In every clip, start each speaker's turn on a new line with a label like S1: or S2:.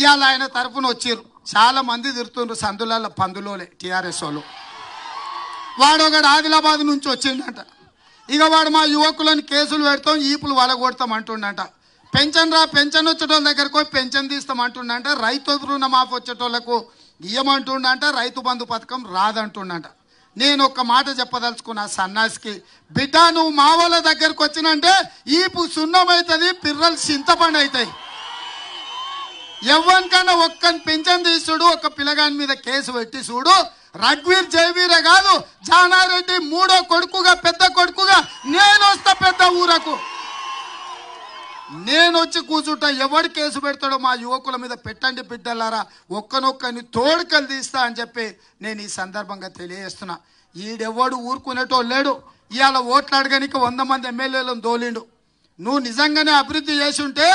S1: ఇవాళ ఆయన తరఫున వచ్చారు చాలా మంది తిరుగుతుండ్రు సందులలో పందులోలే టీఆర్ఎస్ వాళ్ళు వాడు ఒకడు ఆదిలాబాద్ నుంచి వచ్చిండట ఇక వాడు మా యువకులను కేసులు పెడతాం ఈపులు వలగొడతాం అంటుండంట పెన్షన్ రా పెన్షన్ వచ్చేటోళ్ళ దగ్గరకు పోయి పెన్షన్ తీస్తాం అంటుండంట రైతు రుణమాఫ్ వచ్చేటోళ్లకు ఇయ్యమంటుండంట రైతు బంధు పథకం రాదంటుండట నేను ఒక మాట చెప్పదలుచుకున్న సన్నాసికి బిడ్డ నువ్వు వాళ్ళ దగ్గరకు వచ్చినంటే ఈపు సున్నం అవుతుంది పిర్రలు చింతపండు అవుతాయి ఎవరికన్నా ఒక్కని పింఛన్ తీసుడు ఒక పిల్లగాని మీద కేసు పెట్టి చూడు రఘ్వీర్ జయవీరే కాదు జానారెడ్డి మూడో కొడుకుగా పెద్ద కొడుకుగా నేను వస్తా పెద్ద ఊరకు నేను వచ్చి కూర్చుంటా ఎవడు కేసు పెడతాడో మా యువకుల మీద పెట్టండి బిడ్డలారా ఒక్కనొక్కని తోడుకలు తీస్తా అని చెప్పి నేను ఈ సందర్భంగా తెలియజేస్తున్నా ఈడెవ్వడు ఊరుకునేటో లేడు ఇవాళ ఓట్లు అడగనికి వంద మంది ఎమ్మెల్యేలను దోలిండు నువ్వు నిజంగానే అభివృద్ధి చేసి ఉంటే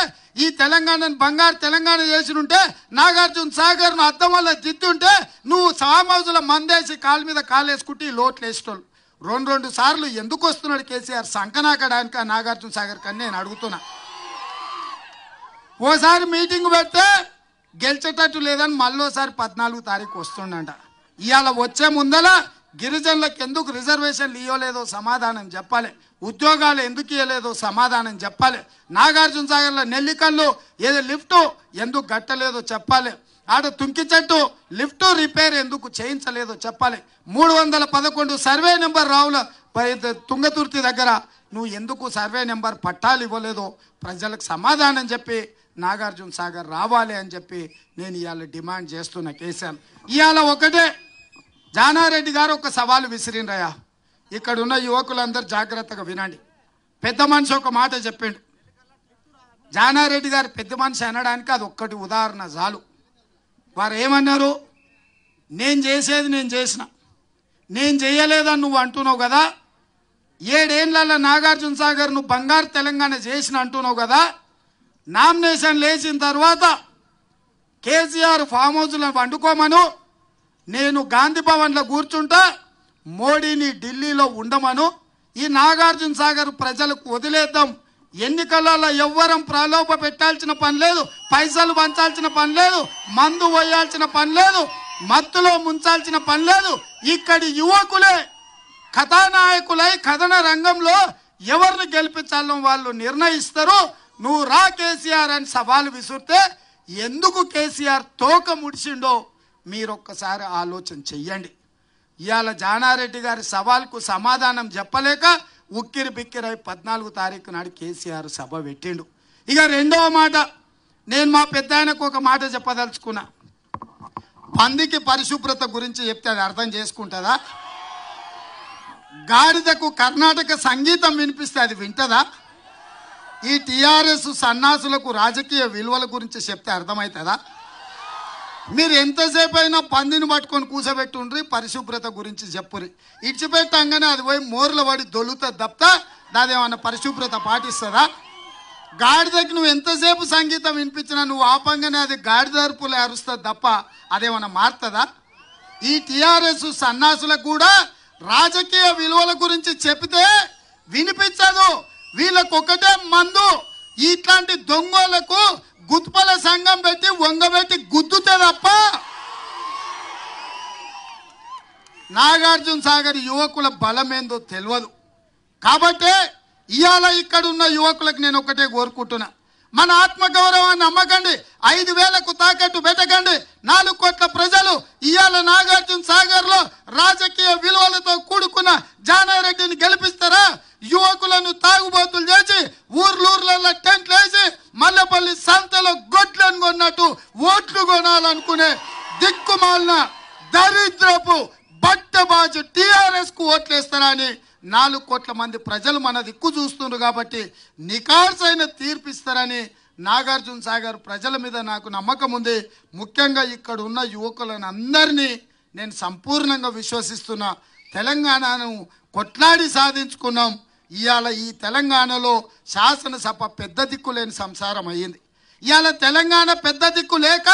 S1: ఈ తెలంగాణను బంగారు తెలంగాణ చేసి ఉంటే నాగార్జున సాగర్ ను అద్దం వల్ల దిద్దుంటే నువ్వు సామాజుల మందేసి కాలు మీద కాలేసుకుంటే ఈ లోట్లు వేసుకోవాలి రెండు రెండు సార్లు ఎందుకు వస్తున్నాడు కేసీఆర్ సంకనాకడానికి నాగార్జున సాగర్ కానీ నేను అడుగుతున్నా ఓసారి మీటింగ్ పెడితే గెలిచేటట్టు లేదని మళ్ళీ ఒకసారి పద్నాలుగు తారీఖు వస్తుండంట ఇవాళ వచ్చే ముందల గిరిజనులకు ఎందుకు రిజర్వేషన్లు ఇవ్వలేదో సమాధానం చెప్పాలి ఉద్యోగాలు ఎందుకు ఇవ్వలేదో సమాధానం చెప్పాలి నాగార్జున సాగర్లో నెల్లికల్లు ఏదో లిఫ్ట్ ఎందుకు కట్టలేదో చెప్పాలి ఆడ తుంకి చెట్టు లిఫ్ట్ రిపేర్ ఎందుకు చేయించలేదో చెప్పాలి మూడు వందల పదకొండు సర్వే నెంబర్ రావుల తుంగతుర్తి దగ్గర నువ్వు ఎందుకు సర్వే నెంబర్ పట్టాలు ఇవ్వలేదో ప్రజలకు సమాధానం చెప్పి నాగార్జున సాగర్ రావాలి అని చెప్పి నేను ఇవాళ డిమాండ్ చేస్తున్న కేసీఆర్ ఇవాళ ఒకటే జానారెడ్డి గారు ఒక సవాలు విసిరిండ్రయా ఇక్కడ ఉన్న యువకులందరూ జాగ్రత్తగా వినండి పెద్ద మనిషి ఒక మాట చెప్పిండు జానారెడ్డి గారు పెద్ద మనిషి అనడానికి అది ఒక్కటి ఉదాహరణ చాలు వారు ఏమన్నారు నేను చేసేది నేను చేసిన నేను చేయలేదని నువ్వు అంటున్నావు కదా ఏడేళ్లలో నాగార్జున సాగర్ నువ్వు బంగారు తెలంగాణ చేసిన అంటున్నావు కదా నామినేషన్ లేచిన తర్వాత కేసీఆర్ ఫామ్ హౌస్లో వండుకోమను నేను గాంధీ భవన్లో కూర్చుంటే మోడీని ఢిల్లీలో ఉండమను ఈ నాగార్జున సాగర్ ప్రజలకు వదిలేద్దాం ఎన్నికలలో ఎవ్వరం ప్రలోభ పెట్టాల్సిన పని లేదు పైసలు పంచాల్సిన పని లేదు మందు వేయాల్సిన పని లేదు మత్తులో ముంచాల్సిన పని లేదు ఇక్కడి యువకులే కథానాయకులై కథన రంగంలో ఎవరిని గెలిపించాలో వాళ్ళు నిర్ణయిస్తారు నువ్వు రా కేసీఆర్ అని సవాలు విసురితే ఎందుకు కేసీఆర్ తోక ముడిచిండో మీరొక్కసారి ఆలోచన చెయ్యండి ఇవాళ జానారెడ్డి గారి సవాల్కు సమాధానం చెప్పలేక ఉక్కిరి బిక్కిరై పద్నాలుగు తారీఖు నాడు కేసీఆర్ సభ పెట్టిండు ఇక రెండవ మాట నేను మా పెద్ద ఆయనకు ఒక మాట చెప్పదలుచుకున్నా పందికి పరిశుభ్రత గురించి చెప్తే అది అర్థం చేసుకుంటుందా గాడిదకు కర్ణాటక సంగీతం వినిపిస్తే అది వింటదా ఈ టీఆర్ఎస్ సన్నాసులకు రాజకీయ విలువల గురించి చెప్తే అర్థమవుతుందా మీరు ఎంతసేపు అయినా పందిని పట్టుకొని కూసబెట్టుండ్రి పరిశుభ్రత గురించి చెప్పుని ఇడిచిపెట్టంగానే అది పోయి మోర్ల పడి దొల్లుతుంది తప్ప దాదేమన్నా పరిశుభ్రత పాటిస్తుందా గాడిదకి నువ్వు ఎంతసేపు సంగీతం వినిపించినా నువ్వు ఆపంగానే అది గాడిదర్పులు అరుస్తుంది తప్ప అదేమన్నా మారుతుందా ఈ టీఆర్ఎస్ సన్నాసులకు కూడా రాజకీయ విలువల గురించి చెప్తే వినిపించదు వీళ్ళకొకటే మందు ఇట్లాంటి దొంగలకు గుత్పల సంఘం పెట్టి వంగబెట్టి గుద్దుతే తప్ప నాగార్జున సాగర్ యువకుల బలమేందో తెలియదు కాబట్టి ఇవాళ ఇక్కడున్న యువకులకు నేను ఒకటే కోరుకుంటున్నా మన ఆత్మగౌరవాన్ని అమ్మకండి ఐదు వేలకు తాకట్టు పెట్టకండి నాలుగు కోట్ల ప్రజలు ఇవాళ నాగార్జున సాగర్లో రాజకీయ విలువలతో కూడుకున్న జానారెడ్డిని గెలిపిస్తారా యువకులను తాగుబోతులు ఓట్లు కొనాలనుకునే దిక్కుమాలిన దరిద్రపు బట్టబాజు టీఆర్ఎస్ కు వేస్తారని నాలుగు కోట్ల మంది ప్రజలు మన దిక్కు చూస్తున్నారు కాబట్టి నికార్సైన తీర్పిస్తారని నాగార్జున సాగర్ ప్రజల మీద నాకు నమ్మకం ఉంది ముఖ్యంగా ఇక్కడ ఉన్న యువకులను అందరినీ నేను సంపూర్ణంగా విశ్వసిస్తున్నా తెలంగాణను కొట్లాడి సాధించుకున్నాం ఇవాళ ఈ తెలంగాణలో శాసనసభ పెద్ద దిక్కులేని సంసారం అయ్యింది ఇవాళ తెలంగాణ పెద్ద దిక్కు లేక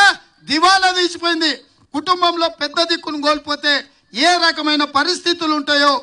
S1: దివాలా తీసిపోయింది కుటుంబంలో పెద్ద దిక్కును కోల్పోతే ఏ రకమైన పరిస్థితులు ఉంటాయో